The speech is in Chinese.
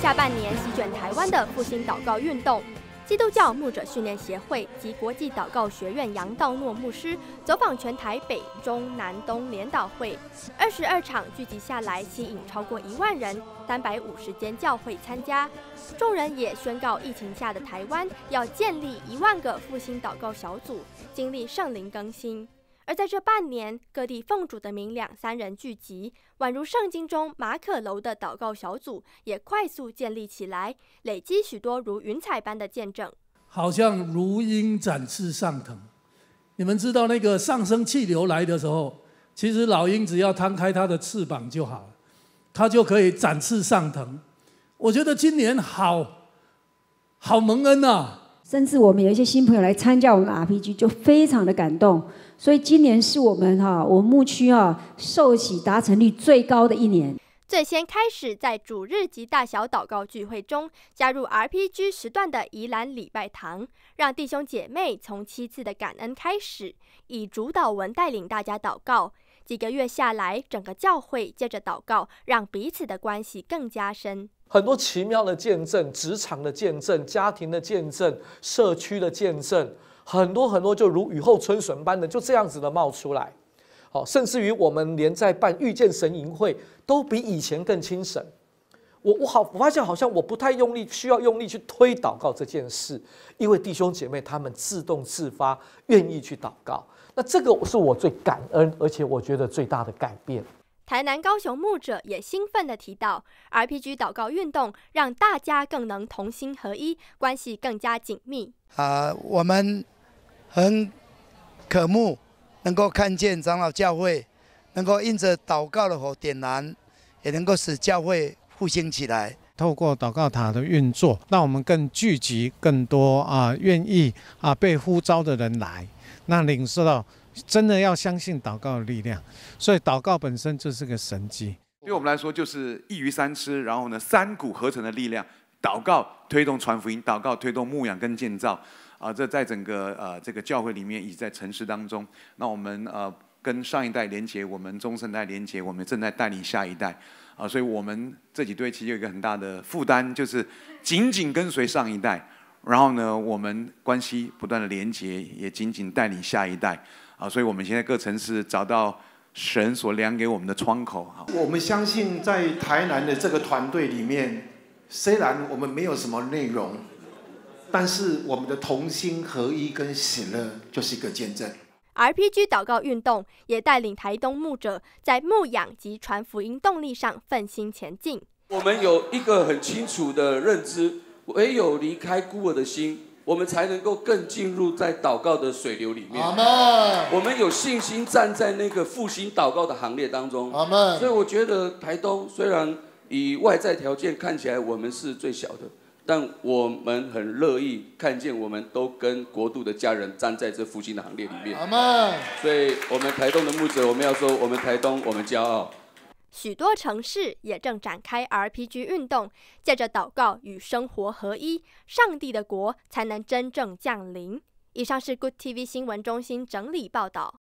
下半年席卷台湾的复兴祷告运动，基督教牧者训练协会及国际祷告学院杨道诺牧师走访全台北、中、南、东联祷会，二十二场聚集下来，吸引超过一万人，三百五十间教会参加，众人也宣告疫情下的台湾要建立一万个复兴祷告小组，经历圣灵更新。而在这半年，各地奉主的名两三人聚集，宛如圣经中马可楼的祷告小组，也快速建立起来，累积许多如云彩般的见证。好像如鹰展翅上腾，你们知道那个上升气流来的时候，其实老鹰只要摊开它的翅膀就好了，它就可以展翅上腾。我觉得今年好好蒙恩呐。甚至我们有一些新朋友来参加我们的 RPG，就非常的感动。所以今年是我们哈，我们牧区哈受洗达成率最高的一年。最先开始在主日及大小祷告聚会中加入 RPG 时段的宜兰礼拜堂，让弟兄姐妹从七次的感恩开始，以主祷文带领大家祷告。几个月下来，整个教会借着祷告，让彼此的关系更加深。很多奇妙的见证，职场的见证，家庭的见证，社区的见证，很多很多，就如雨后春笋般的就这样子的冒出来。好，甚至于我们连在办遇见神营会，都比以前更精神。我我好，我发现好像我不太用力，需要用力去推祷告这件事，因为弟兄姐妹他们自动自发愿意去祷告。那这个是我最感恩，而且我觉得最大的改变。台南高雄牧者也兴奋地提到，RPG 祷告运动让大家更能同心合一，关系更加紧密。啊，我们很渴慕能够看见长老教会能够因着祷告的火点燃，也能够使教会复兴起来。透过祷告塔的运作，让我们更聚集更多啊愿意啊被呼召的人来，那领受到。真的要相信祷告的力量，所以祷告本身就是个神迹。对我们来说，就是一鱼三吃，然后呢，三股合成的力量。祷告推动传福音，祷告推动牧养跟建造。啊，这在整个呃这个教会里面，已在城市当中。那我们呃跟上一代连接，我们中生代连接，我们正在带领下一代。啊，所以我们这几对其实有一个很大的负担，就是紧紧跟随上一代。然后呢，我们关系不断的连接，也紧紧带领下一代啊！所以，我们现在各城市找到神所量给我们的窗口。哈，我们相信在台南的这个团队里面，虽然我们没有什么内容，但是我们的同心合一跟喜乐就是一个见证。RPG 祷告运动也带领台东牧者在牧养及传福音动力上奋心前进。我们有一个很清楚的认知。唯有离开孤儿的心，我们才能够更进入在祷告的水流里面。阿门。我们有信心站在那个复兴祷告的行列当中。阿门。所以我觉得台东虽然以外在条件看起来我们是最小的，但我们很乐意看见我们都跟国度的家人站在这复兴的行列里面。阿门。所以我们台东的牧者，我们要说，我们台东，我们骄傲。许多城市也正展开 RPG 运动，借着祷告与生活合一，上帝的国才能真正降临。以上是 Good TV 新闻中心整理报道。